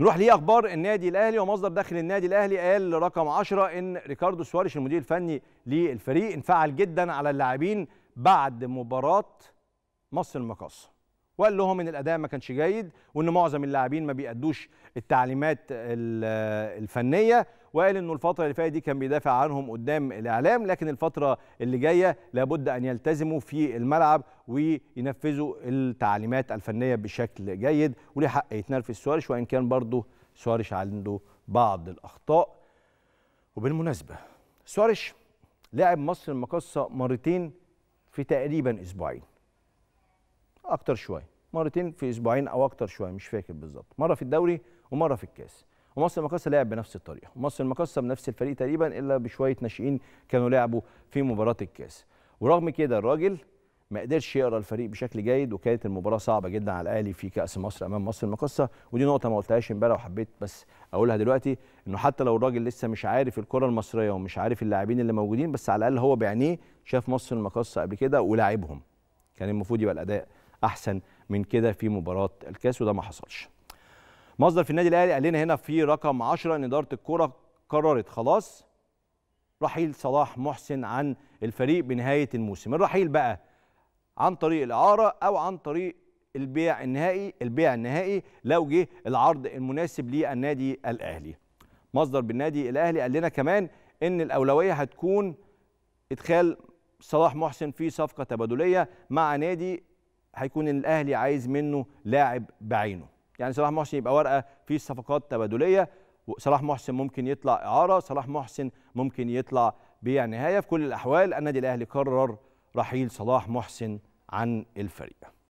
نروح لاخبار النادي الاهلي ومصدر داخل النادي الاهلي قال رقم 10 ان ريكاردو سواريش المدير الفني للفريق انفعل جدا على اللاعبين بعد مباراه مصر المقاصه وقال لهم ان الاداء ما كانش جيد وان معظم اللاعبين ما بيأدوش التعليمات الفنيه وقال انه الفتره اللي فاتت دي كان بيدافع عنهم قدام الاعلام لكن الفتره اللي جايه لابد ان يلتزموا في الملعب وينفذوا التعليمات الفنيه بشكل جيد وليه حق يتنرفز سوارش وان كان برضه سوارش عنده بعض الاخطاء وبالمناسبه سوارش لاعب مصر المقصه مرتين في تقريبا اسبوعين اكتر شويه مرتين في اسبوعين او اكتر شويه مش فاكر بالظبط مره في الدوري ومره في الكاس ومصر المقاصه لعب بنفس الطريقه مصر المقاصه بنفس الفريق تقريبا الا بشويه ناشئين كانوا لعبوا في مباراه الكاس ورغم كده الراجل ما قدرش يقرا الفريق بشكل جيد وكانت المباراه صعبه جدا على الاهلي في كاس مصر امام مصر المقاصه ودي نقطه ما قلتهاش امبارح وحبيت بس اقولها دلوقتي انه حتى لو الراجل لسه مش عارف الكره المصريه ومش عارف اللاعبين اللي موجودين بس على الاقل هو بعينيه شاف مصر المقاصه قبل كده ولاعبهم كان المفروض يبقى الاداء احسن من كده في مباراه الكاس وده ما حصلش مصدر في النادي الاهلي قال لنا هنا في رقم 10 ان اداره الكره قررت خلاص رحيل صلاح محسن عن الفريق بنهايه الموسم الرحيل بقى عن طريق الاعاره او عن طريق البيع النهائي البيع النهائي لو جه العرض المناسب للنادي الاهلي مصدر بالنادي الاهلي قال لنا كمان ان الاولويه هتكون ادخال صلاح محسن في صفقه تبادليه مع نادي هيكون الاهلي عايز منه لاعب بعينه يعني صلاح محسن يبقى ورقه في صفقات تبادليه صلاح محسن ممكن يطلع اعاره صلاح محسن ممكن يطلع بيع نهايه في كل الاحوال النادي الاهلي قرر رحيل صلاح محسن عن الفريق